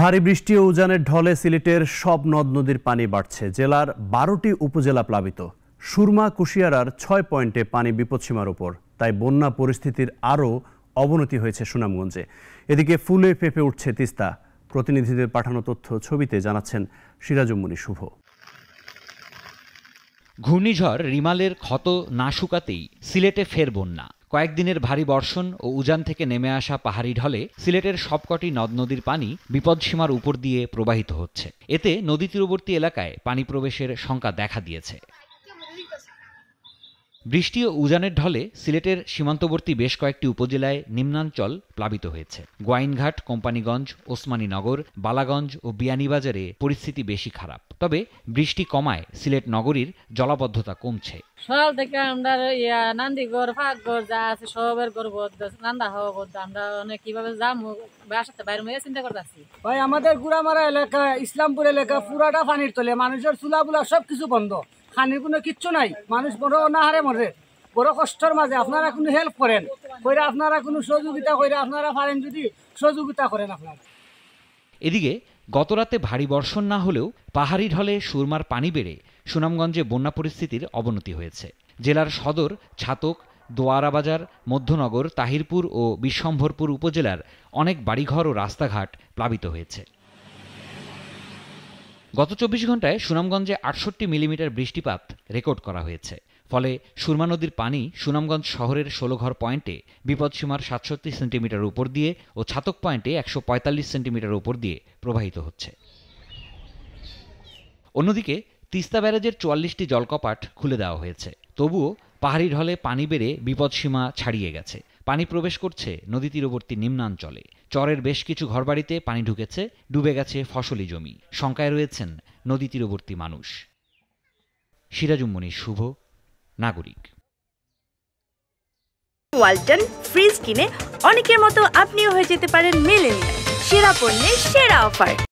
ভারী বৃষ্টি ও উজানের ঢলে সিলেটের সব নদ নদীর পানি বাড়ছে জেলার বারোটি উপজেলা প্লাবিত সুরমা কুশিয়ারার ছয় পয়েন্টে পানি বিপদসীমার ওপর তাই বন্যা পরিস্থিতির আরও অবনতি হয়েছে সুনামগঞ্জে এদিকে ফুলে পেঁপে উঠছে তিস্তা প্রতিনিধিদের পাঠানো তথ্য ছবিতে জানাচ্ছেন সিরাজুম্মনি শুভ ঘূর্ণিঝড় রিমালের ক্ষত না শুকাতেই সিলেটে ফের বন্যা কয়েকদিনের ভারী বর্ষণ ও উজান থেকে নেমে আসা পাহাড়ি ঢলে সিলেটের সবকটি নদ নদীর পানি বিপদসীমার উপর দিয়ে প্রবাহিত হচ্ছে এতে নদী তীরবর্তী এলাকায় পানি প্রবেশের শঙ্কা দেখা দিয়েছে বৃষ্টি ও উজানের ঢলে সিলেটের সীমান্তবর্তী বেশ কয়েকটি উপজেলায় নিম্নাঞ্চল প্লাবিত হয়েছে গোয়াইনঘাট কোম্পানিগঞ্জ ওসমানীনগর বালাগঞ্জ ও বিয়ানীবাজারে পরিস্থিতি বেশি খারাপ তবে বৃষ্টি কমায় সিলেট নগরীর জলাবদ্ধতা কমছে সকাল থেকে আমরা ইয়া নান্দিগড় ফাঁকগড় যা আছে সবের গড় নান্দা হওয়া গড় আমরা অনেক কিভাবে যাম বাসাতে বাইরে মেয়ে চিন্তা করতেছি ভাই আমাদের গুড়ামারা এলাকা ইসলামপুর এলাকা পুরাটা পানির তলে মানুষের চুলাবুলা সব কিছু বন্ধ খানির কোনো কিচ্ছু নাই মানুষ বড় অনাহারে মরে বড় কষ্টর মাঝে আপনারা কোনো হেল্প করেন কইরা আপনারা কোনো সহযোগিতা কইরা আপনারা পারেন যদি সহযোগিতা করেন আপনারা এদিকে গতরাতে ভারী বর্ষণ না হলেও পাহাড়ি ঢলে সুরমার পানি বেড়ে সুনামগঞ্জে বন্যা পরিস্থিতির অবনতি হয়েছে জেলার সদর ছাতক দোয়ারাবাজার মধ্যনগর তাহিরপুর ও বিশ্বম্ভরপুর উপজেলার অনেক বাড়িঘর ও রাস্তাঘাট প্লাবিত হয়েছে গত চব্বিশ ঘন্টায় সুনামগঞ্জে আটষট্টি মিলিমিটার বৃষ্টিপাত রেকর্ড করা হয়েছে ফলে সুরমা নদীর পানি সুনামগঞ্জ শহরের ষোলোঘর পয়েন্টে বিপদসীমার সাতষট্টি সেন্টিমিটার উপর দিয়ে ও ছাতক পয়েন্টে একশো পঁয়তাল্লিশ সেন্টিমিটার উপর দিয়ে প্রবাহিত হচ্ছে অন্যদিকে তিস্তা ব্যারাজের চুয়াল্লিশটি জলকপাট খুলে দেওয়া হয়েছে তবুও পাহাড়ি ঢলে পানি বেড়ে বিপদসীমা ছাড়িয়ে গেছে পানি প্রবেশ করছে নদী তীরবর্তী নিম্নাঞ্চলে চরের বেশ কিছু ঘরবাড়িতে পানি ঢুকেছে ডুবে গেছে ফসলি জমি শঙ্কায় রয়েছেন নদী তীরবর্তী মানুষ সিরাজুমনি শুভ নাগরিক ওয়ালটন ফ্রিজ কিনে অনেকের মতো আপনিও হয়ে যেতে পারেন মিলেনিয়াল সেরা পণ্যের সেরা অফার